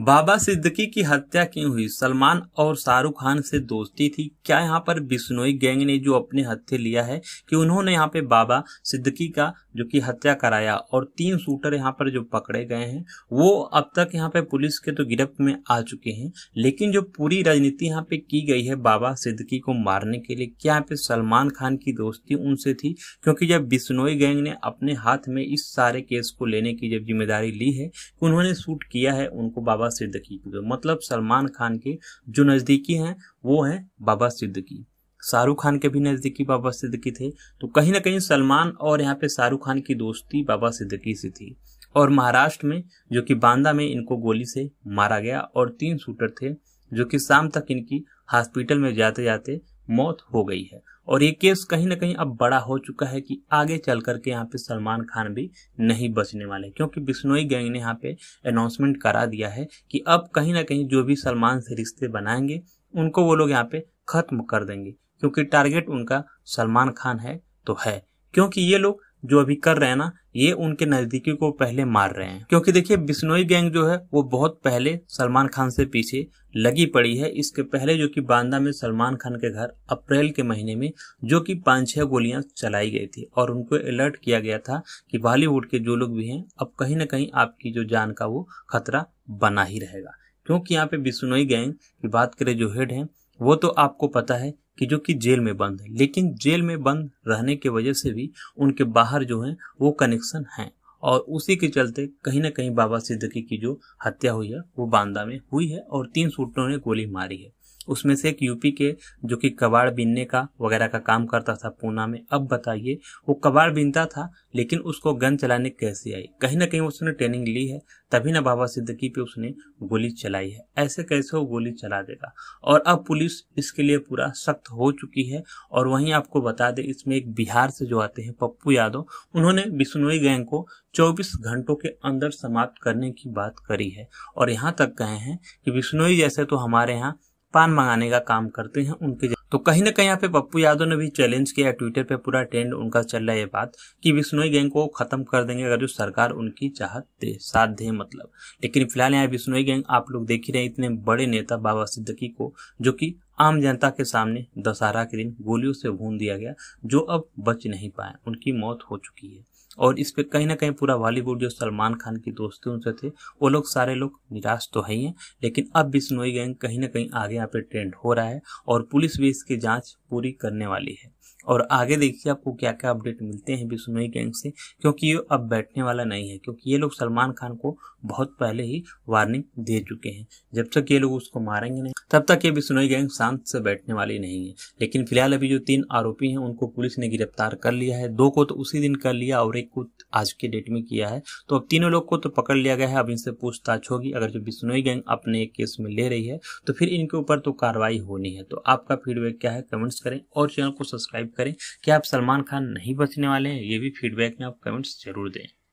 बाबा सिद्दकी की हत्या क्यों हुई सलमान और शाहरुख खान से दोस्ती थी क्या यहाँ पर बिश्नोई गैंग ने जो अपने हत्थे लिया है कि उन्होंने यहाँ पे बाबा सिद्दकी का जो कि हत्या कराया और तीन शूटर यहाँ पर जो पकड़े गए हैं वो अब तक यहाँ पे पुलिस के तो गिरफ्त में आ चुके हैं लेकिन जो पूरी राजनीति यहाँ पे की गई है बाबा सिद्दकी को मारने के लिए क्या यहाँ पे सलमान खान की दोस्ती उनसे थी क्योंकि जब बिश्नोई गैंग ने अपने हाथ में इस सारे केस को लेने की जब जिम्मेदारी ली है उन्होंने शूट किया है उनको बाबा बाबा सिद्दकी मतलब सलमान खान के जो नज़दीकी हैं वो हैं बाबा सिद्दकी शाहरुख खान के भी नज़दीकी बाबा सिद्दकी थे तो कहीं ना कहीं सलमान और यहाँ पे शाहरुख खान की दोस्ती बाबा सिद्दकी से थी और महाराष्ट्र में जो कि बांदा में इनको गोली से मारा गया और तीन शूटर थे जो कि शाम तक इनकी हॉस्पिटल में जाते जाते मौत हो गई है और ये केस कहीं ना कहीं अब बड़ा हो चुका है कि आगे चल करके यहाँ पे सलमान खान भी नहीं बचने वाले क्योंकि बिश्नोई गैंग ने यहाँ पे अनाउंसमेंट करा दिया है कि अब कहीं ना कहीं जो भी सलमान से रिश्ते बनाएंगे उनको वो लोग यहाँ पे खत्म कर देंगे क्योंकि टारगेट उनका सलमान खान है तो है क्योंकि ये लोग जो अभी कर रहे हैं ना ये उनके नजदीकी को पहले मार रहे हैं क्योंकि देखिए बिश्नोई गैंग जो है वो बहुत पहले सलमान खान से पीछे लगी पड़ी है इसके पहले जो कि बांदा में सलमान खान के घर अप्रैल के महीने में जो कि पांच छह गोलियां चलाई गई थी और उनको अलर्ट किया गया था कि बॉलीवुड के जो लोग भी हैं अब कहीं ना कहीं आपकी जो जान का वो खतरा बना ही रहेगा क्योंकि यहाँ पे बिश्नोई गैंग की बात करें जो हेड है वो तो आपको पता है कि जो कि जेल में बंद है लेकिन जेल में बंद रहने की वजह से भी उनके बाहर जो है वो कनेक्शन है और उसी के चलते कहीं ना कहीं बाबा सिद्दकी की जो हत्या हुई है वो बांदा में हुई है और तीन सूटों ने गोली मारी है उसमें से एक यूपी के जो कि कबाड़ बीनने का वगैरह का काम करता था पूना में अब बताइए वो कबाड़ बीनता था लेकिन उसको गन चलाने कैसे आई कहीं ना कहीं उसने ट्रेनिंग ली है तभी ना बाबा सिद्दकी पे उसने गोली चलाई है ऐसे कैसे वो गोली चला देगा और अब पुलिस इसके लिए पूरा सख्त हो चुकी है और वहीं आपको बता दे इसमें एक बिहार से जो आते हैं पप्पू यादव उन्होंने बिश्नोई गैंग को 24 घंटों के अंदर समाप्त करने की बात करी है और यहाँ तक कहे हैं कि बिश्नोई जैसे तो हमारे यहाँ पान मंगाने का काम करते हैं उनके तो कहीं ना कहीं यहाँ पे पप्पू यादव ने भी चैलेंज किया ट्विटर पे पूरा ट्रेंड उनका चल रहा है ये बात कि बिश्नोई गैंग को खत्म कर देंगे अगर जो सरकार उनकी चाहत दे साथ दे मतलब लेकिन फिलहाल यहाँ बिश्नोई गैंग आप लोग देख ही रहे इतने बड़े नेता बाबा सिद्दकी को जो कि आम जनता के सामने दशहरा के दिन गोलियों से भून दिया गया जो अब बच नहीं पाए उनकी मौत हो चुकी है और इस पे कहीं ना कहीं पूरा बॉलीवुड जो सलमान खान की दोस्ती उनसे थे वो लोग सारे लोग निराश तो है ही हैं लेकिन अब बिश्नोई गैंग कहीं ना कहीं आगे यहाँ पे ट्रेंड हो रहा है और पुलिस भी इसकी जाँच पूरी करने वाली है और आगे देखिए आपको क्या क्या अपडेट मिलते हैं बिश्नोई गैंग से क्योंकि ये अब बैठने वाला नहीं है क्योंकि ये लोग सलमान खान को बहुत पहले ही वार्निंग दे चुके हैं जब तक ये लोग उसको मारेंगे नहीं तब तक ये बिश्नोई गैंग शांत से बैठने वाली नहीं है लेकिन फिलहाल अभी जो तीन आरोपी हैं उनको पुलिस ने गिरफ्तार कर लिया है दो को तो उसी दिन कर लिया और एक को आज के डेट में किया है तो अब तीनों लोग को तो पकड़ लिया गया है अब इनसे पूछताछ होगी अगर जो बिश्नोई गैंग अपने केस में ले रही है तो फिर इनके ऊपर तो कार्रवाई होनी है तो आपका फीडबैक क्या है कमेंट्स करें और चैनल को सब्सक्राइब सब्सक्राइब करें क्या आप सलमान खान नहीं बचने वाले हैं ये भी फीडबैक में आप कमेंट्स जरूर दें